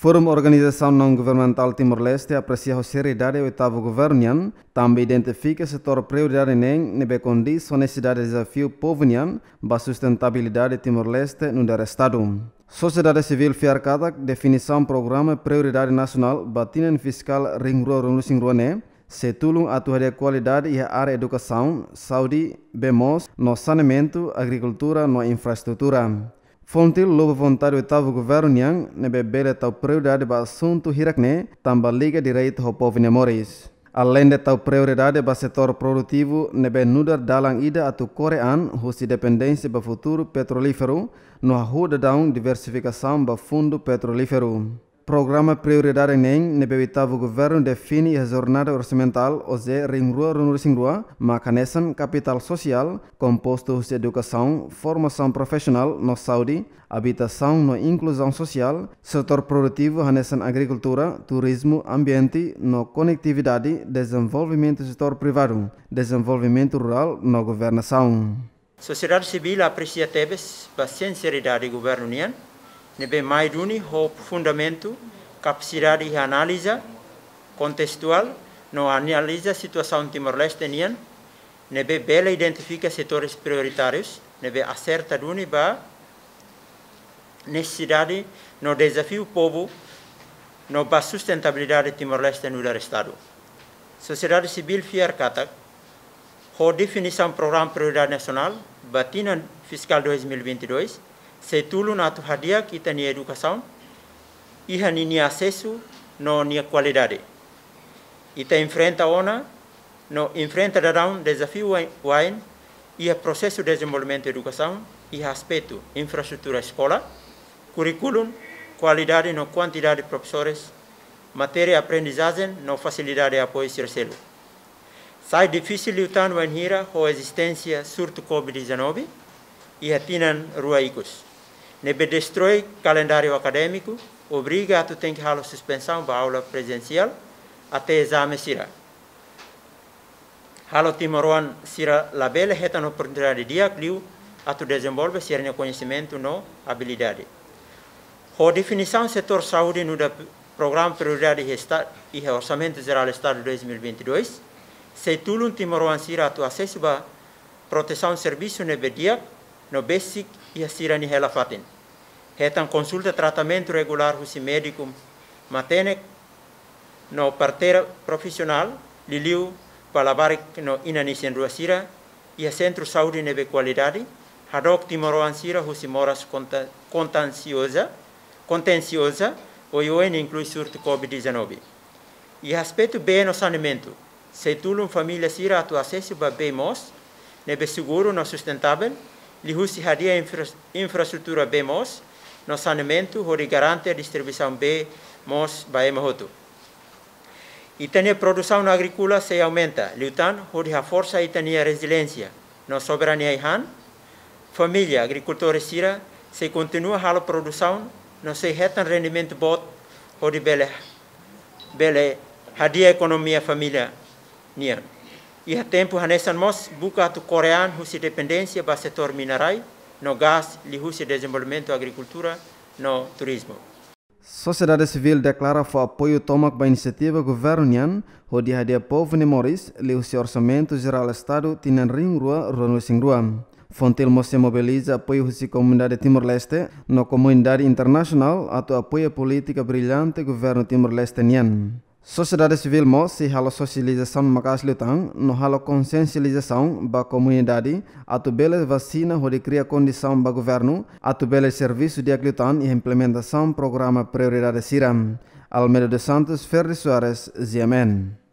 Fórum Organização Não Governamental Timor-Leste aprecia a seriedade do oitavo governo, também identifica setor prioridade nem nebe condiz de desafio povo nian, ba sustentabilidade Timor-Leste no der Estado. Sociedade Civil Fiarcata definição programa prioridade nacional batinen fiscal ringro runusingruane, né? se tulung atuar de qualidade e área educação, saúde, bemos, no saneamento, agricultura, no infraestrutura. Fonte: lobo vontade oitavo governo nyan, nebebele é tal prioridade ba assunto hirakne, tamba liga direito ao povo nemores. Além de tal prioridade ba setor produtivo, nebe nudar dalang ida atu korean husi dependência ba futuro petrolífero, no arruda da um diversificação ba fundo petrolífero. Programa Prioridade Enem, nebevitava o governo define a jornada orçamental OZE Ringrua Runurisingrua, Macanessan Capital Social, composto de educação, formação profissional no Saudi, habitação no inclusão social, setor produtivo Hanessan Agricultura, turismo, ambiente no conectividade, desenvolvimento do setor privado, desenvolvimento rural no governação. Sociedade civil aprecia Tebes, bastante sinceridade do governo Nian, neve mais unir o fundamento, capacidade de análise contextual, no analisa a situação Timor-Leste, neve bela identifica setores prioritários, neve acerta acertar ba necessidade no desafio povo, no ba sustentabilidade Timor-Leste no Estado. Sociedade civil fiar kata, ho definição programa prioridade nacional, batina fiscal 2022, se Setulu na tu hadiah kita ni educação, e ni acesso, no ni qualidade. Ita enfrenta ona, no enfrentarão desafio wain e processo de desenvolvimento de educação e respeito infraestrutura escola, currículo, qualidade no quantidade de professores, matéria e aprendizagem no facilidade de apoio terceiro. Sai difícil lutar no enhira com a existência surto Covid-19 e atinan ruaicos. Nebe destrói calendário acadêmico, obriga a tu tem que haver suspensão da aula presencial até exame sira. Ralo timoruan sira labele reta na oportunidade de acliu a tu desenvolve sira no conhecimento no habilidade. Ho definição setor saúde no da programa prioridade e orçamento geral Estado 2022, se tulun timoruan sira a tu acesso para proteção serviço nebe no basic e asirani hela fatin. Hetan consulta tratamento regular husi medicum matene no partera profissional liliu palabaric no inanisien ruasira e a centro saúde neve qualidade hadok timoro ansira husi moras contenciosa contenciosa o ION inclui surto COVID-19. E aspecto respeito bem no saneamento, se tulum família sira atu acesso ba bem mos, nebe seguro no sustentável, Lihusiharia infra, infraestrutura B MOS, no saneamento, hori garante a distribuição B MOS Baema Hotu. E tem a produção agrícola se aumenta, liutan, hori a força e tem a resiliência, na soberania e han, família, agricultores sira, se continua a produção, não se o rendimento bot, hori bele, bele, hadia economia família nian. Ia tempo hanesan mos buka tu Korean husi independência ba setor minerai, no gás, li husi desenvolvimento agricultura, no turismo. Sociedade Civil declara o apoio tomak ba iniciativa governian ho dia dia povo ne Moris li husi orçamento geral estado tinan ring rua rono sing rua. Fontelmo se mobiliza apoio à comunidade Timor-Leste na comunidade internacional a apoio à política brilhante governo Timor-Leste nian. Sociedade civil mo si halo socialização makas lutang no halo consciencialização ba comunidade atu bele vacina de cria condição ba governo atu bele serviço de aglutan e implementação programa prioridade siram Almeida de Santos Ferri Soares Ziamen